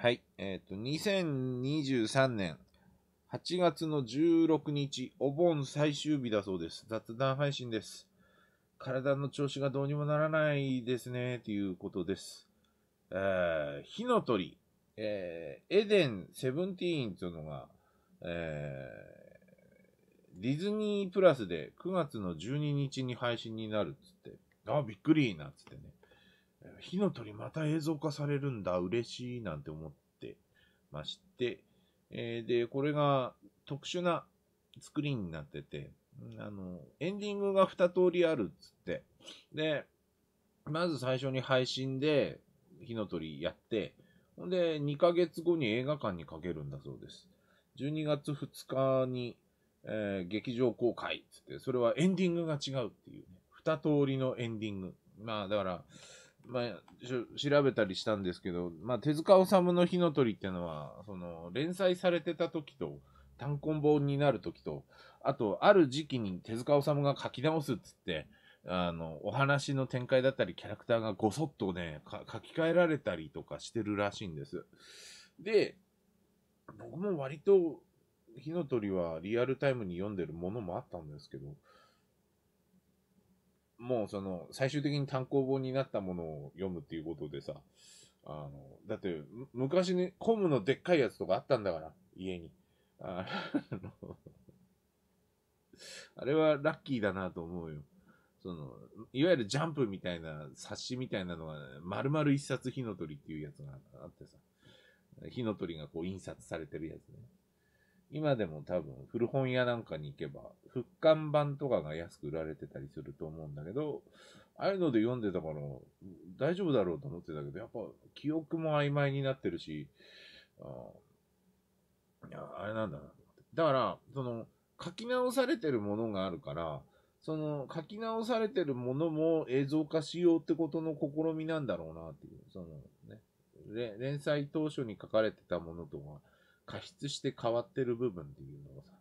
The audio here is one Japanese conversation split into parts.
はい。えっ、ー、と、2023年8月の16日、お盆最終日だそうです。雑談配信です。体の調子がどうにもならないですね、ということです。えー、火の鳥、えー、エデンセブンティーンというのが、えー、ディズニープラスで9月の12日に配信になるっつって、あ、びっくりなっつってね。火の鳥また映像化されるんだ、嬉しいなんて思ってまして、えー、で、これが特殊なスクリーンになってて、あの、エンディングが二通りあるっつって、で、まず最初に配信で火の鳥やって、ほんで、2ヶ月後に映画館にかけるんだそうです。12月2日に、えー、劇場公開っつって、それはエンディングが違うっていうね、通りのエンディング。まあ、だから、まあ、調べたりしたんですけど、まあ、手塚治虫の火の鳥っていうのは、その、連載されてた時と、単行本になる時と、あと、ある時期に手塚治虫が書き直すっつって、あの、お話の展開だったり、キャラクターがごそっとね、書き換えられたりとかしてるらしいんです。で、僕も割と、火の鳥はリアルタイムに読んでるものもあったんですけど、もうその、最終的に単行本になったものを読むっていうことでさ、あの、だって、昔にコムのでっかいやつとかあったんだから、家に。あの あれはラッキーだなと思うよ。その、いわゆるジャンプみたいな冊子みたいなのが、ね、丸々一冊火の鳥っていうやつがあってさ、火の鳥がこう印刷されてるやつね。今でも多分古本屋なんかに行けば、復刊版とかが安く売られてたりすると思うんだけど、ああいうので読んでたから、大丈夫だろうと思ってたけど、やっぱ記憶も曖昧になってるし、ああれなんだな。だから、その、書き直されてるものがあるから、その書き直されてるものも映像化しようってことの試みなんだろうなっていう、そのね、連載当初に書かれてたものとか、加筆して変わってる部分っていうのをさ、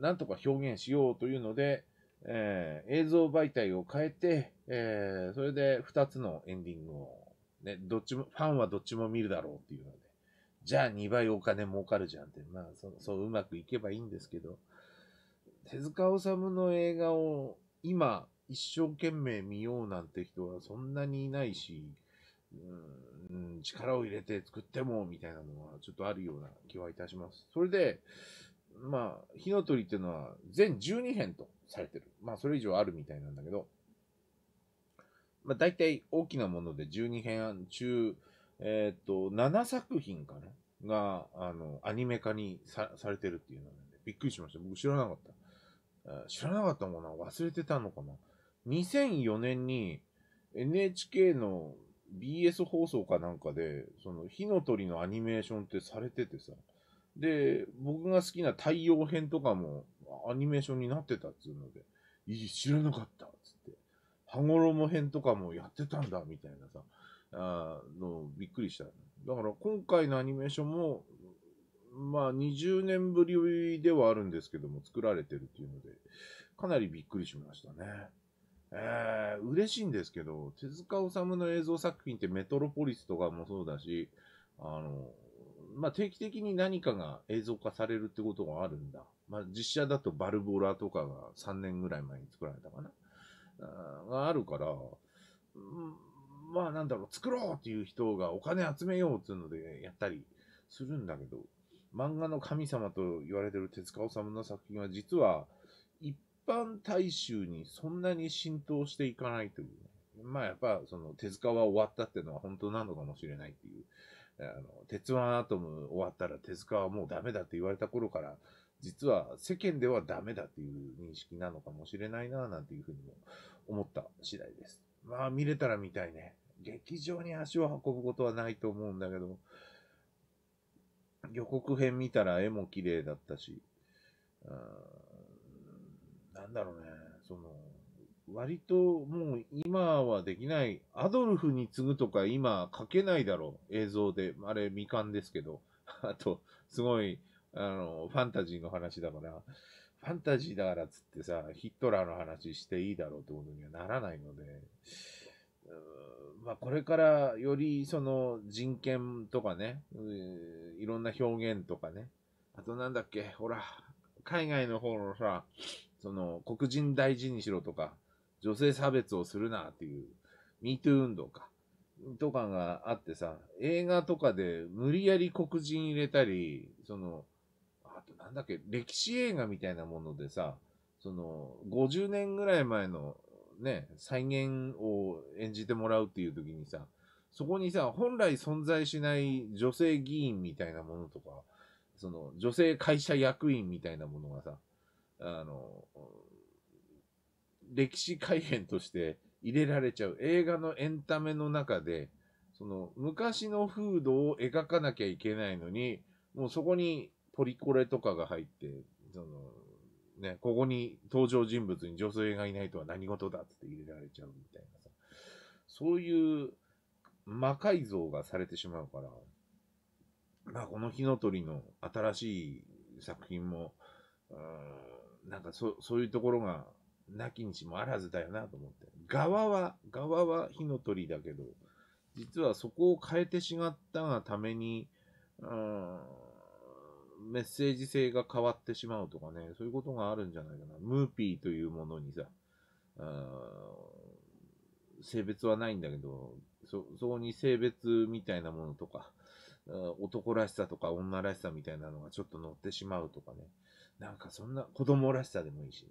なんとか表現しようというので、えー、映像媒体を変えて、えー、それで2つのエンディングを、ね、どっちも、ファンはどっちも見るだろうっていうので、じゃあ2倍お金儲かるじゃんって、まあ、そそううまくいけばいいんですけど、手塚治虫の映画を今一生懸命見ようなんて人はそんなにいないし、うん、力を入れて作っても、みたいなのはちょっとあるような気はいたします。それで、まあ、火の鳥っていうのは全12編とされてる。まあ、それ以上あるみたいなんだけど、まあ、大体大きなもので12編中、えっ、と、7作品かなが、あの、アニメ化にさされてるっていうので、びっくりしました。僕知らなかった。知らなかったのはな忘れてたのかな ?2004 年に NHK の BS 放送かなんかで、その火の鳥のアニメーションってされててさ、で、僕が好きな太陽編とかもアニメーションになってたっつうので、いい、知らなかったっつって、羽衣編とかもやってたんだみたいなさ、あの、びっくりした。だから今回のアニメーションも、まあ20年ぶりではあるんですけども、作られてるっていうので、かなりびっくりしましたね。えー、嬉しいんですけど、手塚治虫の映像作品ってメトロポリスとかもそうだし、あの、まあ、定期的に何かが映像化されるってことがあるんだ。まあ、実写だとバルボラとかが3年ぐらい前に作られたかな。あがあるから、うん、まあなんだろう、作ろうっていう人がお金集めようっていうのでやったりするんだけど、漫画の神様と言われてる手塚治虫の作品は実は、般大衆にそんなに浸透していかないという、ね、まあやっぱその手塚は終わったっていうのは本当なのかもしれないっていう、あの、鉄腕アトム終わったら手塚はもうダメだって言われた頃から、実は世間ではダメだっていう認識なのかもしれないな、なんていうふうにも思った次第です。まあ見れたら見たいね。劇場に足を運ぶことはないと思うんだけど、予告編見たら絵も綺麗だったし、うんなんだろうね、その、割ともう今はできない、アドルフに次ぐとか今書けないだろう、映像で。あれ未完ですけど。あと、すごい、あの、ファンタジーの話だから、ファンタジーだからっつってさ、ヒットラーの話していいだろうってことにはならないので、まあこれからよりその人権とかね、いろんな表現とかね、あとなんだっけ、ほら、海外の方のさ、その、黒人大事にしろとか、女性差別をするなっていう、MeToo 運動か、とかがあってさ、映画とかで無理やり黒人入れたり、その、あとなんだっけ、歴史映画みたいなものでさ、その、50年ぐらい前のね、再現を演じてもらうっていう時にさ、そこにさ、本来存在しない女性議員みたいなものとか、その、女性会社役員みたいなものがさ、あの、歴史改変として入れられちゃう。映画のエンタメの中で、その昔の風土を描かなきゃいけないのに、もうそこにポリコレとかが入って、その、ね、ここに登場人物に女性がいないとは何事だって入れられちゃうみたいなさ。そういう魔改造がされてしまうから、まあこの火の鳥の新しい作品も、なんかそ、そういうところが、なきにしもあらずだよなと思って。側は、側は火の鳥だけど、実はそこを変えてしまったがために、うん、メッセージ性が変わってしまうとかね、そういうことがあるんじゃないかな。ムーピーというものにさ、性別はないんだけど、そ、そこに性別みたいなものとか、男らしさとか女らしさみたいなのがちょっと乗ってしまうとかね。なんかそんな子供らしさでもいいしね。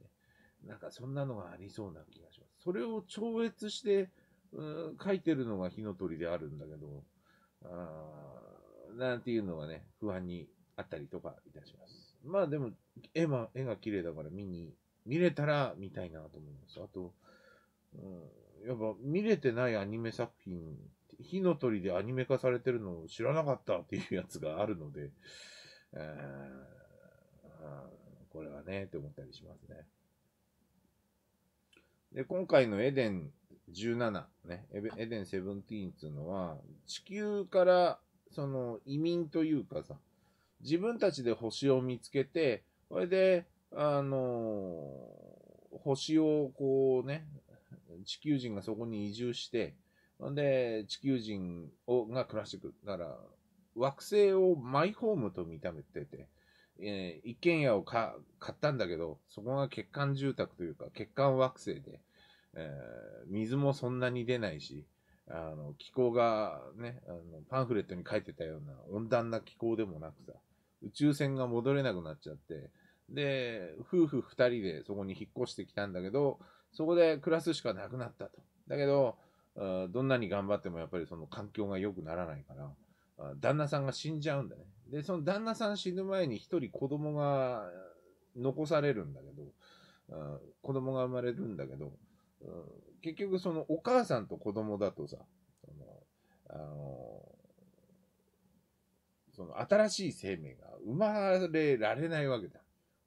なんかそんなのがありそうな気がします。それを超越して、うん、書いてるのが火の鳥であるんだけど、あなんていうのがね、不安にあったりとかいたします。まあでも、絵は、絵が綺麗だから見に、見れたら見たいなと思います。あと、うん、やっぱ見れてないアニメ作品、火の鳥でアニメ化されてるのを知らなかったっていうやつがあるので、えー、これはね、って思ったりしますね。で、今回のエデン17、ね、エデン17っていうのは、地球からその移民というかさ、自分たちで星を見つけて、それで、あの星をこうね、地球人がそこに移住して、んで、地球人をが暮らしてくる。だから、惑星をマイホームと見ためてて、えー、一軒家を買ったんだけど、そこが欠陥住宅というか、欠陥惑星で、えー、水もそんなに出ないし、あの、気候がね、あのパンフレットに書いてたような温暖な気候でもなくさ、宇宙船が戻れなくなっちゃって、で、夫婦2人でそこに引っ越してきたんだけど、そこで暮らすしかなくなったと。だけど、どんなに頑張ってもやっぱりその環境が良くならないから、旦那さんが死んじゃうんだね。で、その旦那さん死ぬ前に一人子供が残されるんだけど、子供が生まれるんだけど、結局そのお母さんと子供だとさ、その、あの、その新しい生命が生まれられないわけだ。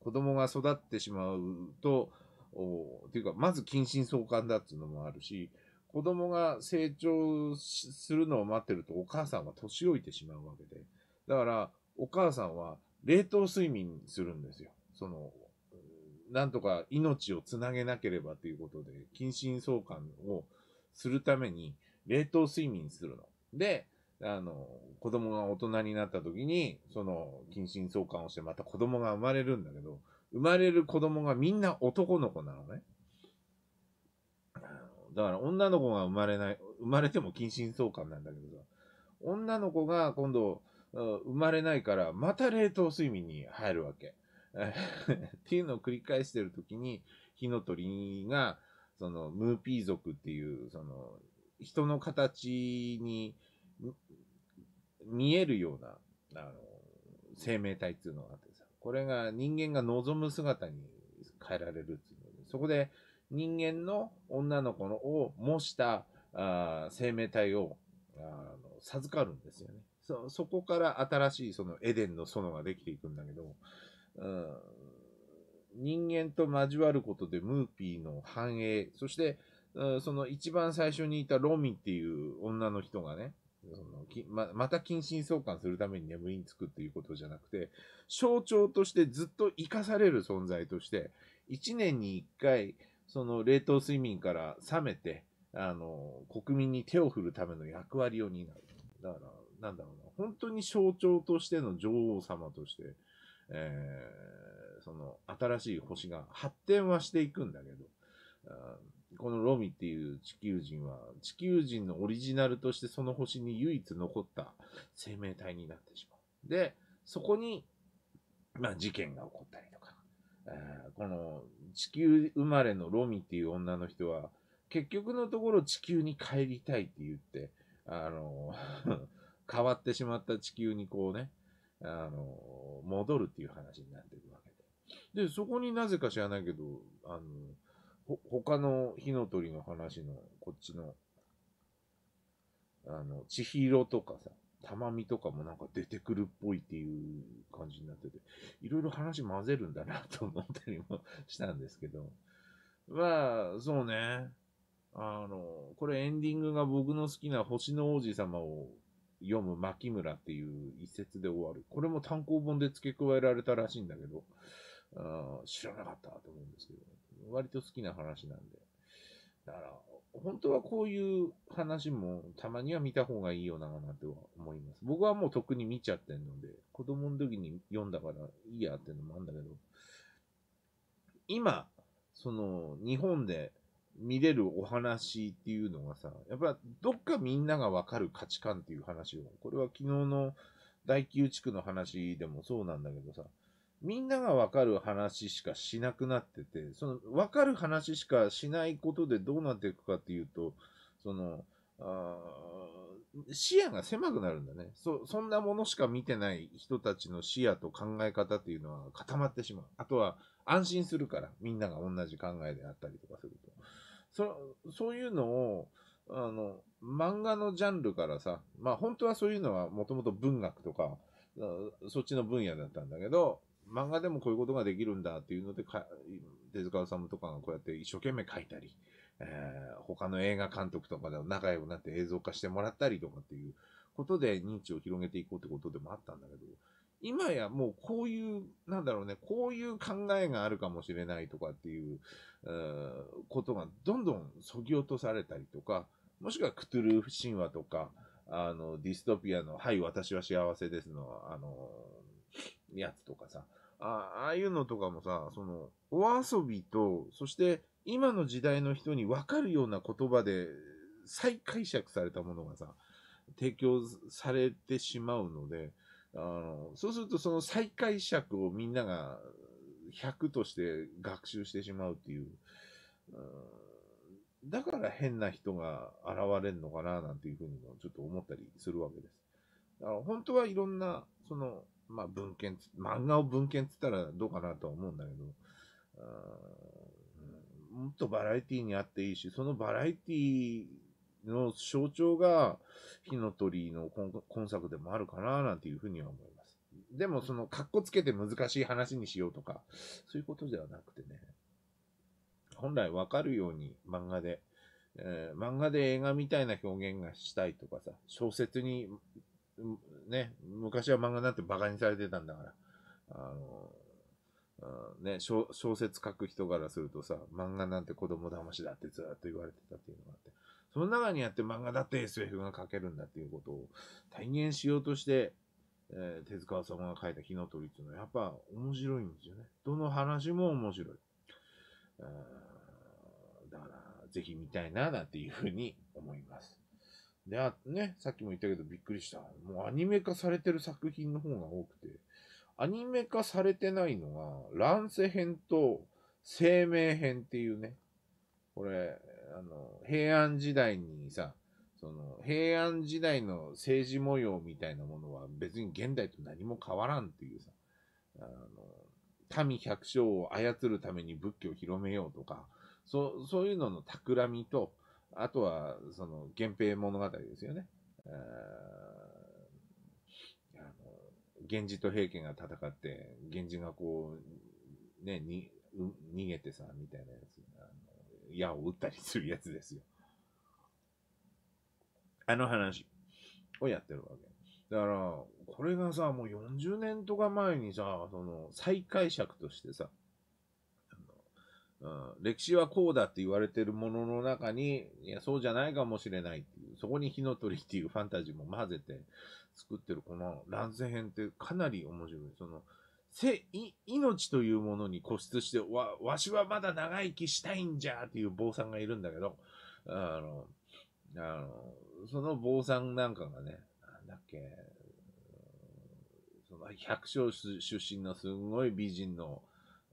子供が育ってしまうと、おっていうか、まず近親相関だっていうのもあるし、子供が成長するのを待ってるとお母さんは年老いてしまうわけで。だから、お母さんは冷凍睡眠するんですよ。その、なんとか命をつなげなければということで、近親相関をするために冷凍睡眠するの。で、あの、子供が大人になった時に、その、近親相関をしてまた子供が生まれるんだけど、生まれる子供がみんな男の子なのね。だから女の子が生まれない、生まれても近親相関なんだけどさ、女の子が今度、生まれないから、また冷凍睡眠に入るわけ。っていうのを繰り返してるときに、火の鳥が、その、ムーピー族っていう、その、人の形に見えるような、あの、生命体っていうのがあってさ、これが人間が望む姿に変えられるっていうので、そこで人間の女の子のを模したあ生命体をあの授かるんですよねそ。そこから新しいそのエデンの園ができていくんだけど、うん、人間と交わることでムーピーの繁栄、そして、うん、その一番最初にいたロミっていう女の人がね、そのきままた近親相関するために眠りにつくっていうことじゃなくて、象徴としてずっと生かされる存在として、1年に1回、その冷凍睡眠から覚めて、あの、国民に手を振るための役割を担う。だから、なんだろうな、本当に象徴としての女王様として、えー、その新しい星が発展はしていくんだけど、このロミっていう地球人は、地球人のオリジナルとしてその星に唯一残った生命体になってしまう。で、そこに、まあ事件が起こったりとか、この地球生まれのロミっていう女の人は、結局のところ地球に帰りたいって言って、あの、変わってしまった地球にこうね、あの、戻るっていう話になっていくわけで。で、そこになぜか知らないけど、あの、ほ、他の火の鳥の話の、こっちの、あの、千尋とかさ、たまみとかもなんか出てくるっぽいっていう感じになってて、いろいろ話混ぜるんだなと思ったりもしたんですけど、まあ、そうね。あの、これエンディングが僕の好きな星の王子様を読む牧村っていう一節で終わる。これも単行本で付け加えられたらしいんだけど、あ知らなかったと思うんですけど、割と好きな話なんで。だから、本当はこういう話もたまには見た方がいいよななんては思います。僕はもうとっくに見ちゃってるので、子供の時に読んだからいいやっていうのもあるんだけど、今、その日本で見れるお話っていうのがさ、やっぱどっかみんながわかる価値観っていう話を、これは昨日の大9地区の話でもそうなんだけどさ、みんながわかる話しかしなくなってて、その、わかる話しかしないことでどうなっていくかっていうと、その、あ視野が狭くなるんだね。そ、そんなものしか見てない人たちの視野と考え方っていうのは固まってしまう。あとは安心するから、みんなが同じ考えであったりとかすると。そ、そういうのを、あの、漫画のジャンルからさ、まあ本当はそういうのはもともと文学とか、そっちの分野だったんだけど、漫画でもこういうことができるんだっていうので、か手塚治虫とかがこうやって一生懸命書いたり、えー、他の映画監督とかでも仲良くなって映像化してもらったりとかっていうことで認知を広げていこうってことでもあったんだけど、今やもうこういう、なんだろうね、こういう考えがあるかもしれないとかっていう、ことがどんどん削ぎ落とされたりとか、もしくはクトゥルーフ神話とか、あの、ディストピアの、はい、私は幸せですの、あの、やつとかさ、あああいうのとかもさ、その、お遊びと、そして今の時代の人にわかるような言葉で再解釈されたものがさ、提供されてしまうので、あの、そうするとその再解釈をみんなが100として学習してしまうっていう、うだから変な人が現れるのかななんていうふうにもちょっと思ったりするわけです。だから本当はいろんな、その、まあ文献、漫画を文献つったらどうかなとは思うんだけど、うん、もっとバラエティにあっていいし、そのバラエティの象徴が火の鳥の今作でもあるかななんていうふうには思います。でもそのかっこつけて難しい話にしようとか、そういうことではなくてね、本来わかるように漫画で、えー、漫画で映画みたいな表現がしたいとかさ、小説にね、昔は漫画なんて馬鹿にされてたんだから、あの、ね小、小説書く人からするとさ、漫画なんて子供騙しだってずっと言われてたっていうのがあって、その中にやって漫画だって SF が書けるんだっていうことを体現しようとして、えー、手塚治虫が書いた火の鳥っていうのはやっぱ面白いんですよね。どの話も面白い。だから、ぜひ見たいな、なんていうふうに思います。で、あ、ね、さっきも言ったけどびっくりした。もうアニメ化されてる作品の方が多くて、アニメ化されてないのが、乱世編と生命編っていうね、これ、あの、平安時代にさ、その、平安時代の政治模様みたいなものは別に現代と何も変わらんっていうさ、あの、民百姓を操るために仏教を広めようとか、そそういうのの企みと、あとは、その、源平物語ですよね。源氏と平家が戦って、源氏がこう、ね、に、逃げてさ、みたいなやつ、あの矢を撃ったりするやつですよ。あの話をやってるわけ。だから、これがさ、もう40年とか前にさ、その、再解釈としてさ、うん、歴史はこうだって言われてるものの中に、いや、そうじゃないかもしれないっていう、そこに火の鳥っていうファンタジーも混ぜて作ってるこの乱世編ってかなり面白い。その、せ、い、命というものに固執して、わ、わしはまだ長生きしたいんじゃっていう坊さんがいるんだけど、あの、あの、その坊さんなんかがね、なんだっけ、その百姓出身のすごい美人の、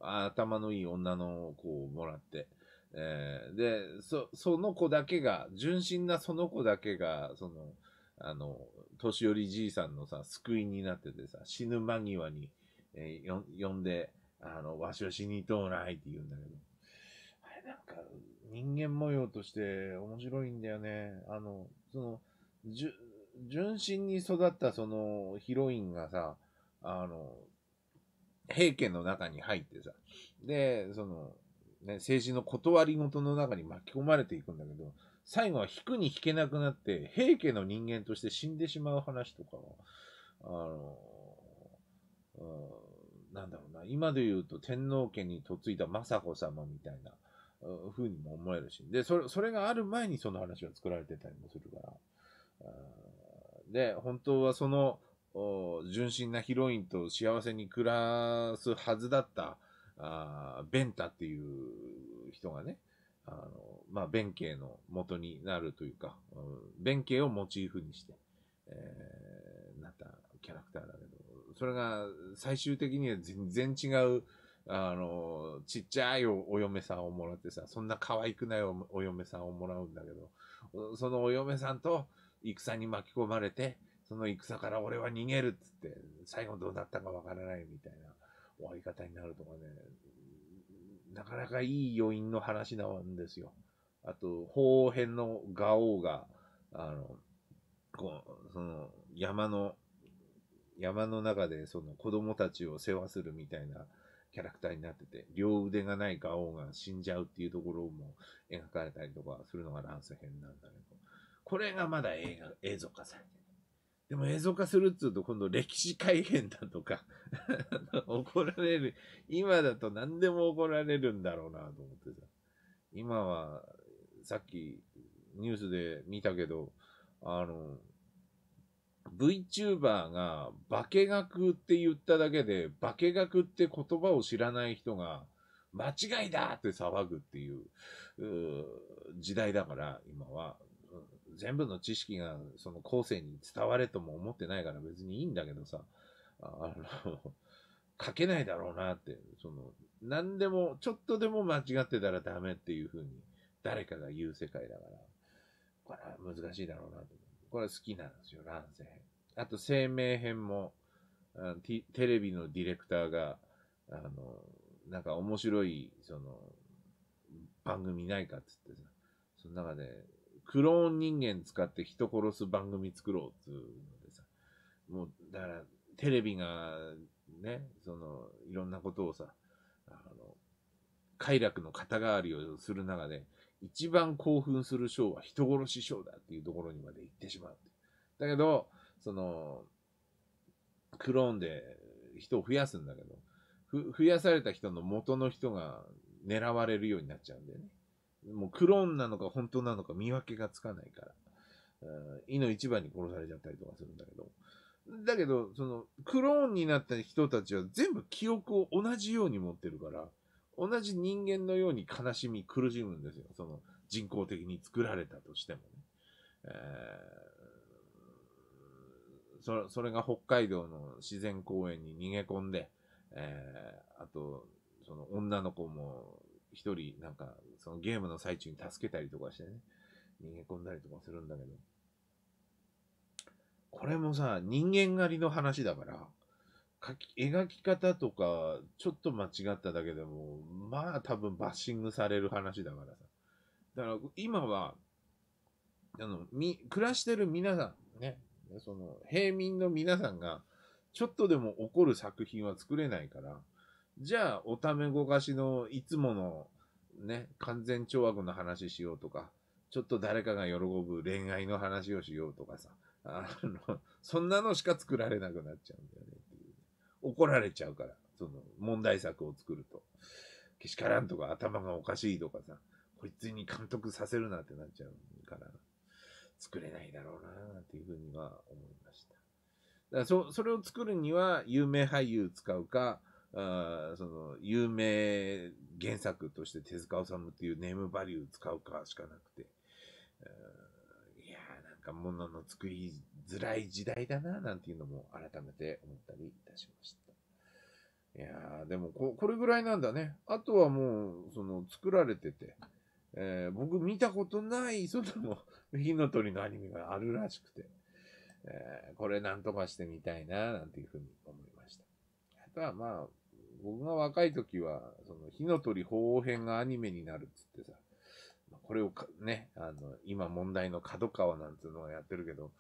頭のいい女の子をもらって、えー、で、そ、その子だけが、純真なその子だけが、その、あの、年寄りじいさんのさ、救いになっててさ、死ぬ間際に、えー、呼んで、あの、わしは死にとうないって言うんだけど、あれなんか、人間模様として面白いんだよね。あの、その、じゅ、純真に育ったそのヒロインがさ、あの、平家の中に入ってさ、で、その、ね、政治の断り事の中に巻き込まれていくんだけど、最後は引くに引けなくなって、平家の人間として死んでしまう話とかは、あの、なんだろうな、今で言うと天皇家に嫁いだ雅子様みたいな、ふうにも思えるし、で、それ、それがある前にその話は作られてたりもするから、で、本当はその、純真なヒロインと幸せに暮らすはずだった、あベンタっていう人がね、あの、まあ、弁慶の元になるというか、うん、弁慶をモチーフにして、えー、なったキャラクターだけど、それが最終的には全然違う、あの、ちっちゃいお嫁さんをもらってさ、そんな可愛くないお嫁さんをもらうんだけど、そのお嫁さんと戦に巻き込まれて、その戦から俺は逃げるっつって、最後どうなったかわからないみたいな終わり方になるとかね、なかなかいい余韻の話なんですよ。あと、法王編の画王が、あの、こう、その、山の、山の中でその子供たちを世話するみたいなキャラクターになってて、両腕がない画王が死んじゃうっていうところも描かれたりとかするのがランス編なんだけど、これがまだ映画、映像化されてでも映像化するっつうと今度歴史改変だとか 怒られる。今だと何でも怒られるんだろうなと思ってさ。今は、さっきニュースで見たけど、あの、VTuber が化け学って言っただけで、化け学って言葉を知らない人が、間違いだって騒ぐっていう時代だから、今は。全部の知識がその後世に伝われとも思ってないから別にいいんだけどさ、あ の書けないだろうなって、その、何でも、ちょっとでも間違ってたらダメっていう風に、誰かが言う世界だから、これは難しいだろうなと。これは好きなんですよ、乱世編。あと、生命編も、テレビのディレクターが、あの、なんか面白い、その、番組ないかっつってさ、その中で、クローン人間使って人殺す番組作ろうっつうのでさ、もう、だから、テレビが、ね、その、いろんなことをさ、あの、快楽の肩代わりをする中で、一番興奮するショーは人殺しショーだっていうところにまで行ってしまう。だけど、その、クローンで人を増やすんだけど、ふ、増やされた人の元の人が狙われるようになっちゃうんだよね。もうクローンなのか本当なのか見分けがつかないから、うの一番に殺されちゃったりとかするんだけど、だけど、その、クローンになった人たちは全部記憶を同じように持ってるから、同じ人間のように悲しみ、苦しむんですよ。その、人工的に作られたとしてもね。えー、それ、それが北海道の自然公園に逃げ込んで、えー、あと、その女の子も一人、なんか、そのゲームの最中に助けたりとかしてね、逃げ込んだりとかするんだけど、これもさ、人間狩りの話だから、描き、描き方とか、ちょっと間違っただけでも、まあ多分バッシングされる話だからさ。だから今は、あの、み、暮らしてる皆さんね、その、平民の皆さんが、ちょっとでも起こる作品は作れないから、じゃあ、おためごかしのいつものね、完全懲悪の話しようとか、ちょっと誰かが喜ぶ恋愛の話をしようとかさ、あの、そんなのしか作られなくなっちゃうんだよねっていう。怒られちゃうから、その問題作を作ると。けしからんとか頭がおかしいとかさ、こいつに監督させるなってなっちゃうから、作れないだろうなっていうふうには思いました。だからそ、それを作るには有名俳優使うか、あその、有名原作として手塚治虫っていうネームバリュー使うかしかなくて、いやーなんか物の作りづらい時代だな、なんていうのも改めて思ったりいたしました。いやーでもこ、これぐらいなんだね。あとはもう、その、作られてて、えー、僕見たことない、その、火の鳥のアニメがあるらしくて、えー、これなんとかしてみたいな、なんていうふうに思いました。あとはまあ、僕が若い時は、その、火の鳥鳳凰編がアニメになるっつってさ、これをね、あの、今問題の角川なんていうのがやってるけど、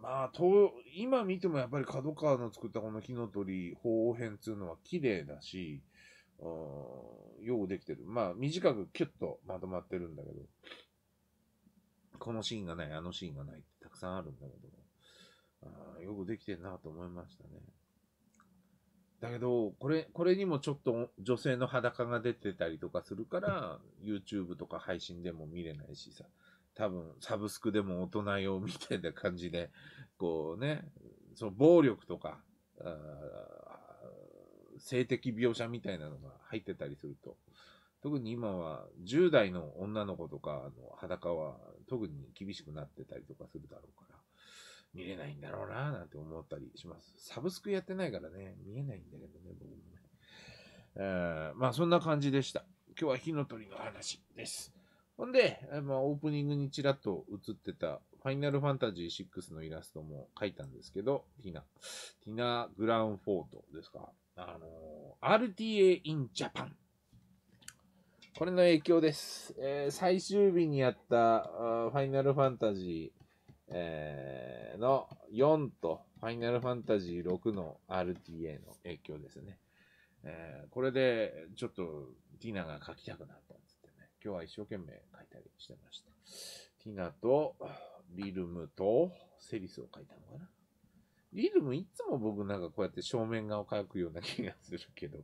まあ、と、今見てもやっぱり角川の作ったこの火の鳥鳳凰編っていうのは綺麗だし、ようできてる。まあ、短くキュッとまとまってるんだけど、このシーンがない、あのシーンがないってたくさんあるんだけど、あよくできてるなと思いましたね。だけど、これ、これにもちょっと女性の裸が出てたりとかするから、YouTube とか配信でも見れないしさ、多分、サブスクでも大人用みたいな感じで、こうね、その暴力とか、性的描写みたいなのが入ってたりすると、特に今は10代の女の子とかの裸は特に厳しくなってたりとかするだろうから、見れないんだろうななんて思ったりします。サブスクやってないからね、見えないんだけどね、僕もね。えー、まあそんな感じでした。今日は火の鳥の話です。ほんで、まあ、オープニングにちらっと映ってた、ファイナルファンタジー6のイラストも描いたんですけど、ティナ、ティナ・グランフォートですか。あのー、RTA in Japan。これの影響です。えー、最終日にやった、ファイナルファンタジーえー、の4と、ファイナルファンタジー6の RTA の影響ですね。えー、これで、ちょっと、ティナが描きたくなったんですってね。今日は一生懸命書いたりしてました。ティナと、リルムと、セリスを描いたのかな。リルムいつも僕なんかこうやって正面顔描くような気がするけど、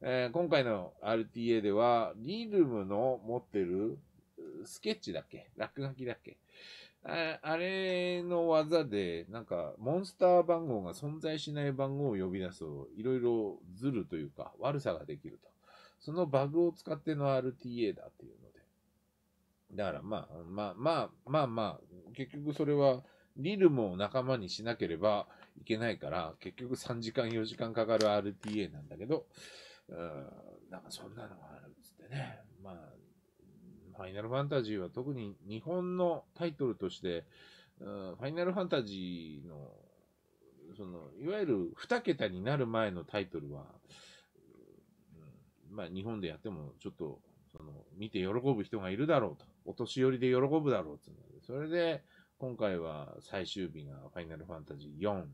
えー、今回の RTA では、リルムの持ってるスケッチだっけ落書きだっけああれの技で、なんか、モンスター番号が存在しない番号を呼び出すと、いろいろずるというか、悪さができると。そのバグを使っての RTA だっていうので。だからまあ、まあ、まあ、まあ、まあ、結局それは、リルも仲間にしなければいけないから、結局3時間4時間かかる RTA なんだけど、うん、なんかそんなのがあるっつってね。まあ、ファイナルファンタジーは特に日本のタイトルとして、うん、ファイナルファンタジーの、その、いわゆる2桁になる前のタイトルは、うん、まあ日本でやってもちょっと、その、見て喜ぶ人がいるだろうと。お年寄りで喜ぶだろうってうので、それで、今回は最終日がファイナルファンタジー4、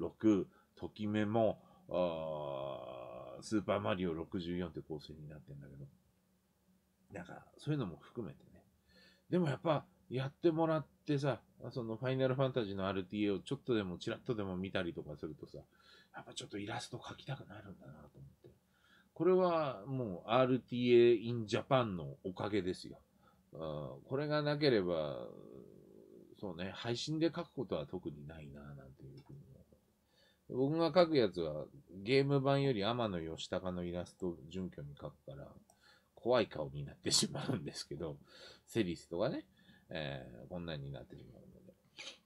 6、ときめも、あスーパーマリオ64って構成になってんだけど、なんか、そういうのも含めてね。でもやっぱ、やってもらってさ、そのファイナルファンタジーの RTA をちょっとでもちらっとでも見たりとかするとさ、やっぱちょっとイラスト描きたくなるんだなと思って。これはもう RTA in Japan のおかげですよ。これがなければ、そうね、配信で書くことは特にないななんていうふうに僕が書くやつはゲーム版より天野義高のイラスト準拠に描くから、怖い顔になってしまうんですけど、セリスとかね、えー、こんなんになってしまうので。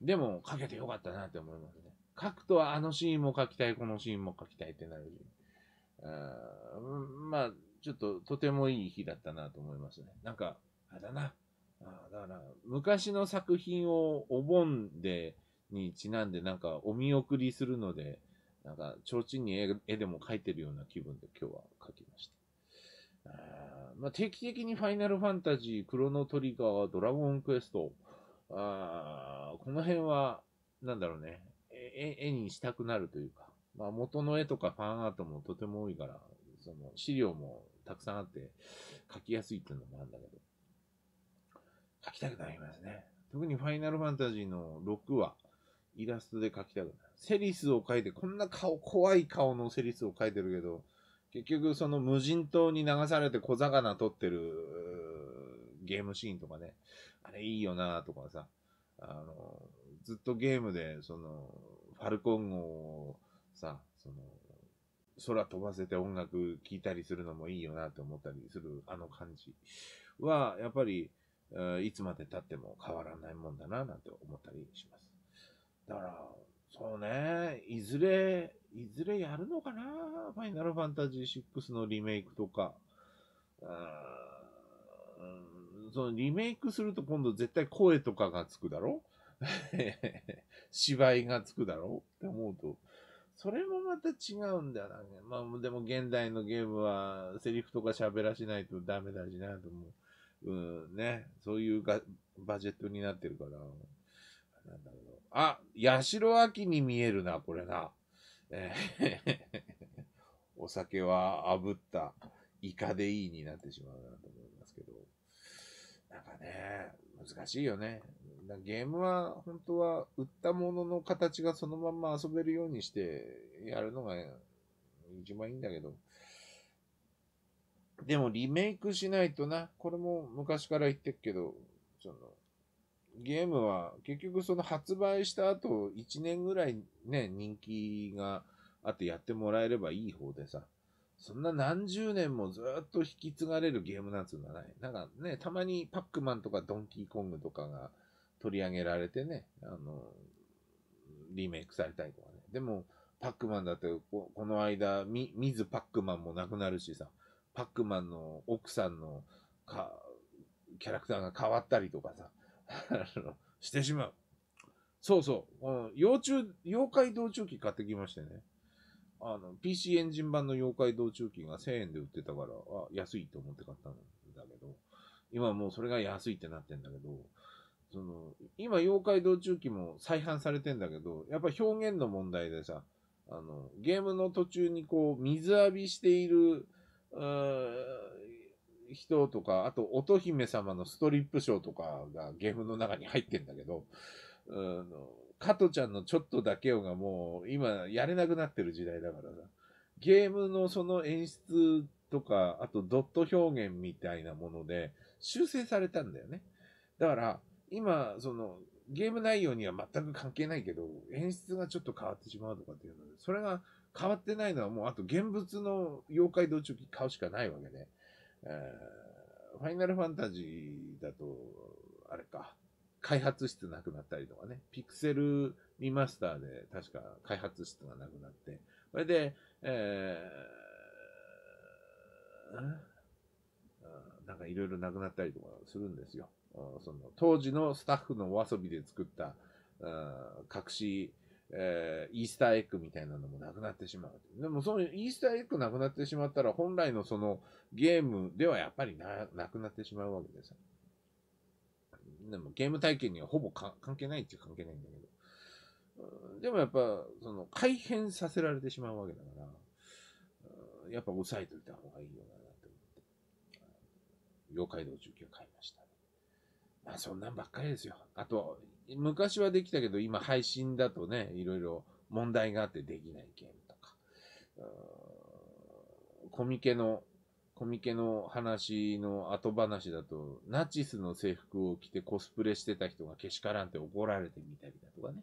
でも、描けてよかったなって思いますね。書くとあのシーンも描きたい、このシーンも描きたいってなるし。ん、まあ、ちょっととてもいい日だったなと思いますね。なんか、あれだな。だから、昔の作品をお盆で、にちなんでなんかお見送りするので、なんか、提灯に絵でも描いてるような気分で今日は描きました。まあ、定期的にファイナルファンタジー、クロノトリガー、ドラゴンクエスト、あこの辺は、なんだろうね、絵にしたくなるというか、まあ、元の絵とかファンアートもとても多いから、その資料もたくさんあって書きやすいっていうのもあるんだけど、書きたくなりますね。特にファイナルファンタジーの6は、イラストで描きたくなる。セリスを描いて、こんな顔、怖い顔のセリスを描いてるけど、結局その無人島に流されて小魚取ってるゲームシーンとかね、あれいいよなとかさ、あの、ずっとゲームでその、ファルコン号をさ、その、空飛ばせて音楽聴いたりするのもいいよなって思ったりするあの感じは、やっぱり、いつまで経っても変わらないもんだななんて思ったりします。だから、そうね、いずれいずれやるのかなファイナルファンタジー6のリメイクとか。うん、そのリメイクすると今度絶対声とかがつくだろ 芝居がつくだろって思うと、それもまた違うんだよな、ね。まあでも現代のゲームはセリフとか喋らしないとダメだしなと思う。うんね。そういうがバジェットになってるから。なんだろう。あ、八代亜紀に見えるな、これな。え お酒は炙ったイカでいいになってしまうなと思いますけど、なんかね、難しいよね。ゲームは本当は売ったものの形がそのまま遊べるようにしてやるのが一番いいんだけど、でもリメイクしないとな、これも昔から言ってるけど、その、ゲームは結局その発売した後1年ぐらいね、人気があってやってもらえればいい方でさ、そんな何十年もずっと引き継がれるゲームなんつうのはない。なんかね、たまにパックマンとかドンキーコングとかが取り上げられてね、あの、リメイクされたりとかね。でも、パックマンだってこ、この間、ミズ・パックマンもなくなるしさ、パックマンの奥さんのかキャラクターが変わったりとかさ、してしまう。そうそう。幼虫、妖怪道中期買ってきましてね。あの、PC エンジン版の妖怪道中期が1000円で売ってたから、あ、安いと思って買ったんだけど、今もうそれが安いってなってんだけど、その、今妖怪道中期も再販されてんだけど、やっぱ表現の問題でさ、あの、ゲームの途中にこう、水浴びしている、人とか、あと乙姫様のストリップショーとかがゲームの中に入ってんだけど、うん、加トちゃんのちょっとだけをがもう今やれなくなってる時代だからさ、ゲームのその演出とか、あとドット表現みたいなもので修正されたんだよね。だから、今、その、ゲーム内容には全く関係ないけど、演出がちょっと変わってしまうとかっていうので、それが変わってないのはもうあと現物の妖怪道中記買うしかないわけで、ね、えー、ファイナルファンタジーだと、あれか、開発室なくなったりとかね、ピクセルリマスターで確か開発室がなくなって、それで、えー、なんかいろいろなくなったりとかするんですよ。その当時のスタッフのお遊びで作った、隠しえー、イースターエッグみたいなのもなくなってしまう。でも、そのイースターエッグなくなってしまったら、本来のそのゲームではやっぱりな、なくなってしまうわけです。でも、ゲーム体験にはほぼ関係ないってゃ関係ないんだけど。でもやっぱ、その、改変させられてしまうわけだから、やっぱ押さえといた方がいいよな、と思って。妖怪道中級買いました、まあ、そんなんばっかりですよ。あと、昔はできたけど、今配信だとね、いろいろ問題があってできないゲームとか、コミケの、コミケの話の後話だと、ナチスの制服を着てコスプレしてた人がけしからんって怒られてみたりだとかね。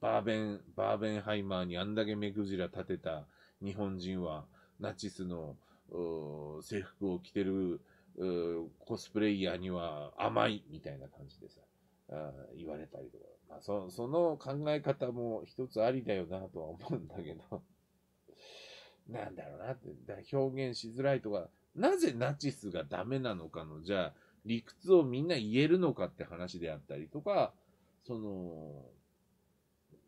バーベン、バーベンハイマーにあんだけ目くじら立てた日本人は、ナチスの制服を着てるコスプレイヤーには甘いみたいな感じでさ。あ言われたりとか、まあそ、その考え方も一つありだよなとは思うんだけど、なんだろうなって、だ表現しづらいとか、なぜナチスがダメなのかの、じゃあ、理屈をみんな言えるのかって話であったりとか、その、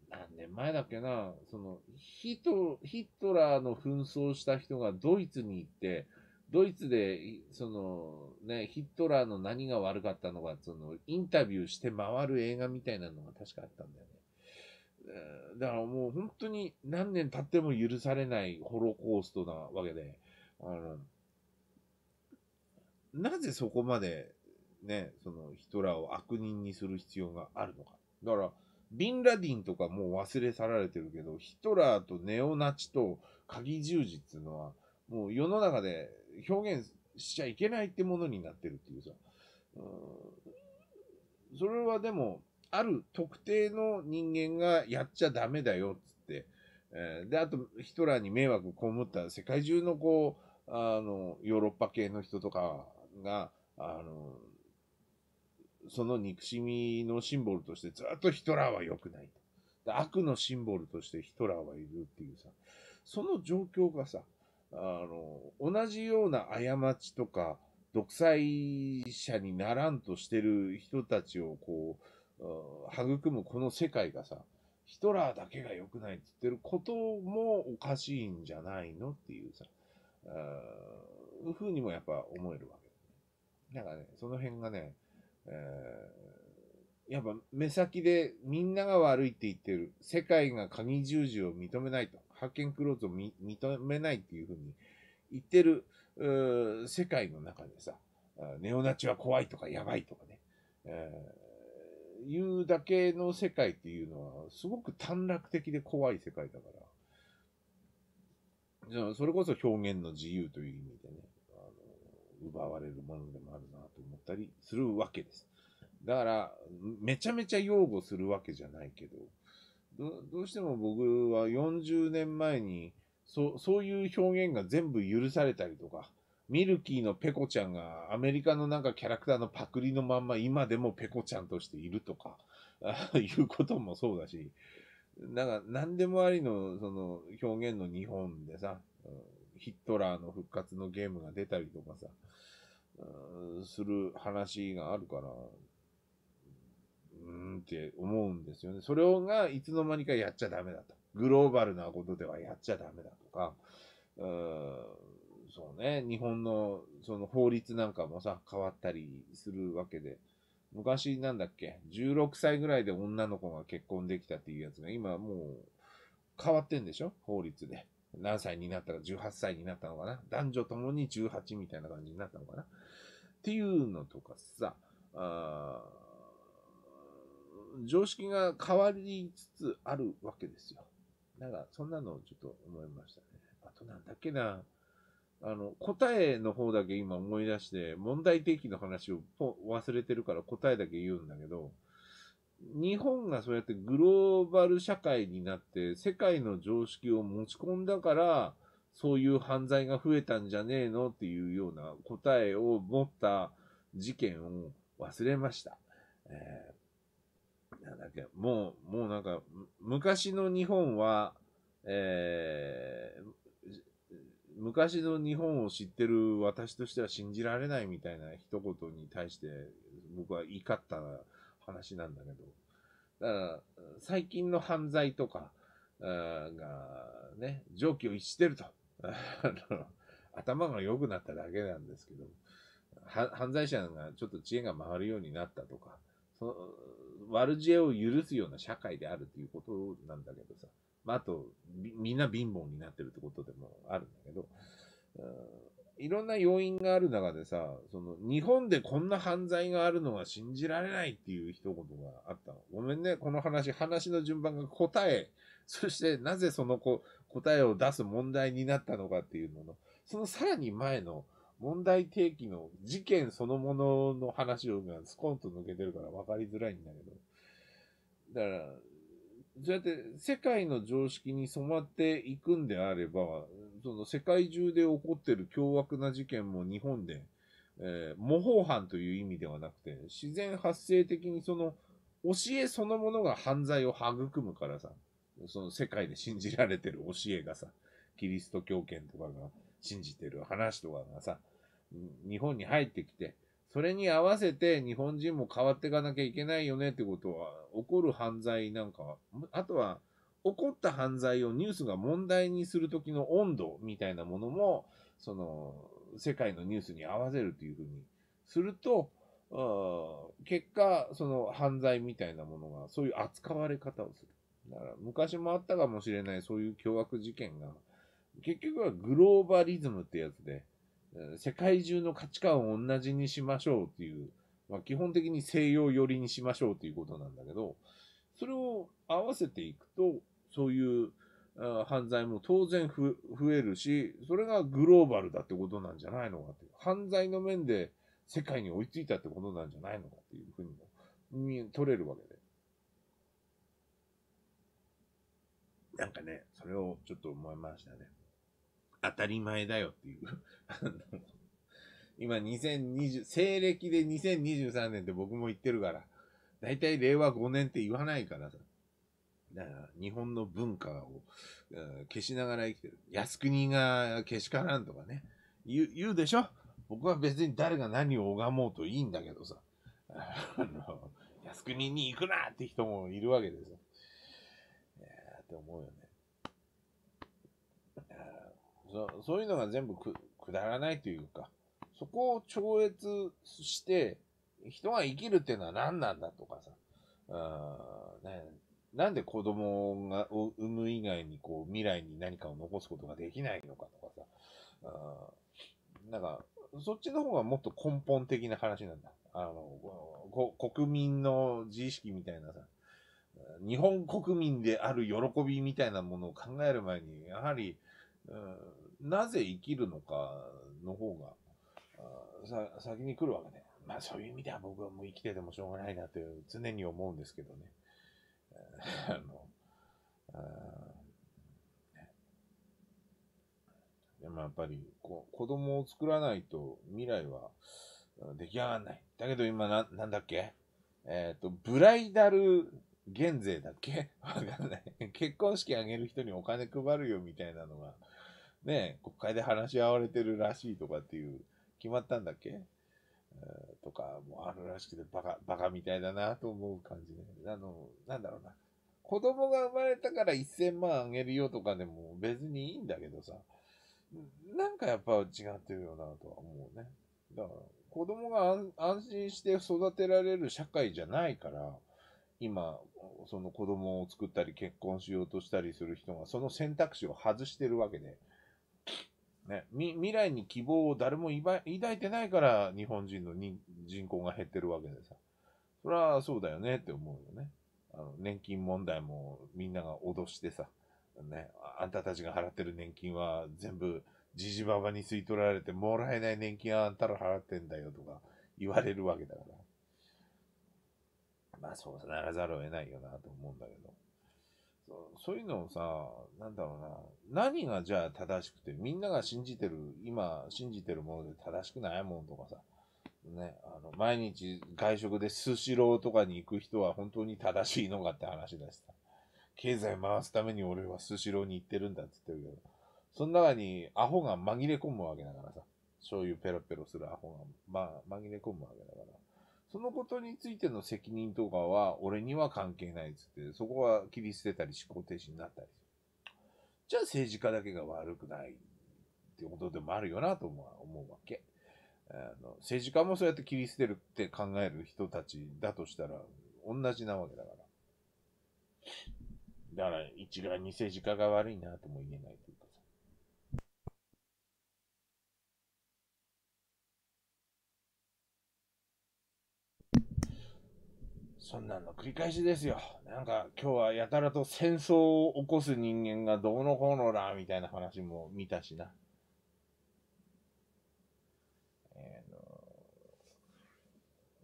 何年前だっけな、そのヒト、ヒトラーの紛争した人がドイツに行って、ドイツで、その、ね、ヒットラーの何が悪かったのか、その、インタビューして回る映画みたいなのが確かあったんだよね。だからもう本当に何年経っても許されないホロコーストなわけで、あの、なぜそこまでね、そのヒトラーを悪人にする必要があるのか。だから、ビンラディンとかもう忘れ去られてるけど、ヒトラーとネオナチと鍵十字っていうのは、もう世の中で表現しちゃいけないってものになってるっていうさ、うん、それはでも、ある特定の人間がやっちゃダメだよっつって、えー、で、あとヒトラーに迷惑被った世界中のこう、あの、ヨーロッパ系の人とかが、あの、その憎しみのシンボルとしてずっとヒトラーは良くない。悪のシンボルとしてヒトラーはいるっていうさ、その状況がさ、あの、同じような過ちとか、独裁者にならんとしてる人たちをこう、育むこの世界がさ、ヒトラーだけが良くないって言ってることもおかしいんじゃないのっていうさ、うふうにもやっぱ思えるわけ。だからね、その辺がね、えー、やっぱ目先でみんなが悪いって言ってる、世界が鍵十字を認めないと。発見クローズを認めないっていうふうに言ってる世界の中でさ、ネオナチは怖いとかやばいとかね、えー、いうだけの世界っていうのは、すごく短絡的で怖い世界だから、じゃあそれこそ表現の自由という意味でね、あの奪われるものでもあるなと思ったりするわけです。だから、めちゃめちゃ擁護するわけじゃないけど、どどうしても僕は40年前にそそういう表現が全部許されたりとか、ミルキーのペコちゃんがアメリカのなんかキャラクターのパクリのまんま今でもペコちゃんとしているとかいうこともそうだし、なんか何でもありのその表現の日本でさ、ヒットラーの復活のゲームが出たりとかさ、する話があるから、うんって思うんですよね。それをがいつの間にかやっちゃダメだと。グローバルなことではやっちゃダメだとか、うーん、そうね、日本のその法律なんかもさ、変わったりするわけで、昔なんだっけ、16歳ぐらいで女の子が結婚できたっていうやつが今もう変わってんでしょ法律で。何歳になったら18歳になったのかな男女ともに18みたいな感じになったのかなっていうのとかさ、あ常識が変わりつつあるわけですよ。なんか、そんなのをちょっと思いましたね。あと、なんだっけな。あの、答えの方だけ今思い出して、問題提起の話を忘れてるから答えだけ言うんだけど、日本がそうやってグローバル社会になって、世界の常識を持ち込んだから、そういう犯罪が増えたんじゃねえのっていうような答えを持った事件を忘れました。えーなんだっけ、もう、もうなんか、昔の日本は、えー、昔の日本を知ってる私としては信じられないみたいな一言に対して僕は怒った話なんだけど、だから最近の犯罪とかがね、常軌を逸してると。頭が良くなっただけなんですけど、犯罪者がちょっと知恵が回るようになったとか、そ悪知恵を許すような社会であるということなんだけどさ、まあ、あと、みんな貧乏になってるってことでもあるんだけど、いろんな要因がある中でさ、その、日本でこんな犯罪があるのは信じられないっていう一言があったの。ごめんね、この話、話の順番が答え、そしてなぜその子、答えを出す問題になったのかっていうのの、そのさらに前の、問題提起の事件そのものの話をスコンと抜けてるから分かりづらいんだけど。だから、そうやって世界の常識に染まっていくんであれば、その世界中で起こってる凶悪な事件も日本で、えー、模倣犯という意味ではなくて、自然発生的にその教えそのものが犯罪を育むからさ、その世界で信じられてる教えがさ、キリスト教圏とかが信じてる話とかがさ、日本に入ってきて、それに合わせて日本人も変わっていかなきゃいけないよねってことは、起こる犯罪なんか、あとは、起こった犯罪をニュースが問題にする時の温度みたいなものも、その、世界のニュースに合わせるというふうにすると、結果、その犯罪みたいなものが、そういう扱われ方をする。だから、昔もあったかもしれない、そういう凶悪事件が、結局はグローバリズムってやつで、世界中の価値観を同じにしましょうっていう、まあ、基本的に西洋寄りにしましょうということなんだけど、それを合わせていくと、そういう犯罪も当然増えるし、それがグローバルだってことなんじゃないのかっていう。犯罪の面で世界に追いついたってことなんじゃないのかっていうふうにも取れるわけで。なんかね、それをちょっと思いましたね。当たり前だよっていう今2020、西暦で2023年って僕も言ってるから、だいたい令和5年って言わないからさ。だから日本の文化を、消しながら生きてる。靖国が消しからんとかね。言う、言うでしょ僕は別に誰が何を拝もうといいんだけどさ。あの、靖国に行くなって人もいるわけですよ。いやって思うよね。そそういうのが全部くくだらないというか、そこを超越して、人が生きるっていうのは何なんだとかさ、ね、なんで子供がを産む以外にこう未来に何かを残すことができないのかとかさ、うん、なんか、そっちの方がもっと根本的な話なんだ。あの、国民の自意識みたいなさ、日本国民である喜びみたいなものを考える前に、やはり、なぜ生きるのかの方が、さ先に来るわけね。まあそういう意味では僕はもう生きててもしょうがないなという常に思うんですけどね。あの、あでもやっぱりこ子供を作らないと未来は出来上がらない。だけど今な、なんだっけえっ、ー、と、ブライダル減税だっけ わかんない。結婚式あげる人にお金配るよみたいなのが、ね、国会で話し合われてるらしいとかっていう、決まったんだっけとかもあるらしくて、バカ、バカみたいだなと思う感じね。あの、なんだろうな。子供が生まれたから1000万あげるよとかでも別にいいんだけどさ、なんかやっぱ違ってるよなとは思うね。だから、子供が安心して育てられる社会じゃないから、今、その子供を作ったり結婚しようとしたりする人がその選択肢を外してるわけで、ね。未来に希望を誰も抱いてないから、日本人の人口が減ってるわけでさ。それはそうだよねって思うよね。あの、年金問題もみんなが脅してさ、ね、あんたたちが払ってる年金は全部じじばばに吸い取られてもらえない年金はあんたら払ってんだよとか言われるわけだから。まあそうならざるを得ないよなと思うんだけど。そういうのをさ、なんだろうな。何がじゃあ正しくて、みんなが信じてる、今信じてるもので正しくないもんとかさ。ね、あの、毎日外食でスシローとかに行く人は本当に正しいのかって話だしさ。経済回すために俺はスシローに行ってるんだって言ってるけど。その中にアホが紛れ込むわけだからさ。醤油ペロペロするアホが、ま紛れ込むわけだから。そのことについての責任とかは俺には関係ないっつって、そこは切り捨てたり思考停止になったりする。じゃあ政治家だけが悪くないってことでもあるよなと思うわけ。あの政治家もそうやって切り捨てるって考える人たちだとしたら同じなわけだから。だから一概に政治家が悪いなとも言えないというそんなの繰り返しですよ。なんか今日はやたらと戦争を起こす人間がどうのこうのらみたいな話も見たしな。え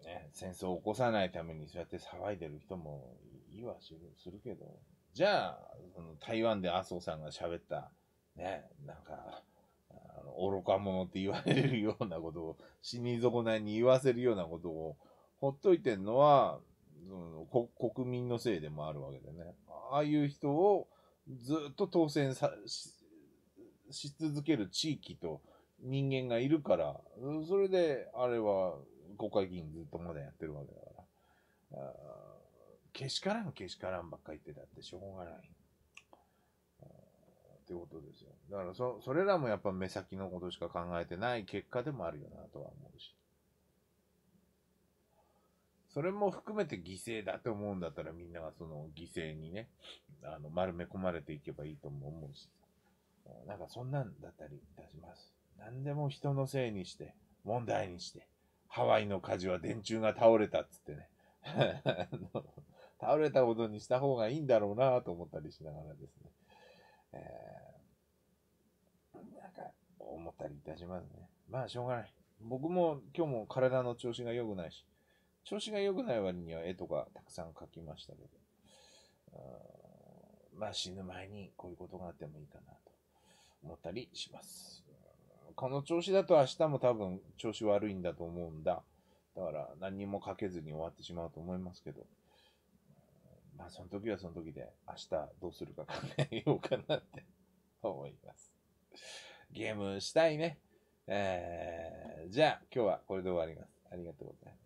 ー、のね、戦争を起こさないためにそうやって騒いでる人もいいはするけど、じゃあ、その台湾で麻生さんが喋った、ね、なんか、あの愚か者って言われるようなことを、死に損ないに言わせるようなことを、ほっといてんのは、その国民のせいでもあるわけでね。ああいう人をずっと当選さし続ける地域と人間がいるから、それであれは国会議員ずっとまだやってるわけだから。けしからんけしからんばっか言ってたってしょうがない。ってことですよ。だからそ、それらもやっぱ目先のことしか考えてない結果でもあるよなとは思うし。それも含めて犠牲だと思うんだったらみんながその犠牲にね、あの、丸め込まれていけばいいとも思うし、なんかそんなんだったりいたします。何でも人のせいにして、問題にして、ハワイの火事は電柱が倒れたっつってね、倒れたことにした方がいいんだろうなと思ったりしながらですね、えー、なんか思ったりいたしますね。まあしょうがない。僕も今日も体の調子が良くないし、調子が良くない割には絵とかたくさん描きましたけど、まあ死ぬ前にこういうことがあってもいいかなと思ったりします。この調子だと明日も多分調子悪いんだと思うんだ。だから何にもかけずに終わってしまうと思いますけど、まあその時はその時で明日どうするか考えようかなって 思います。ゲームしたいね。えー、じゃあ今日はこれで終わります。ありがとうございます。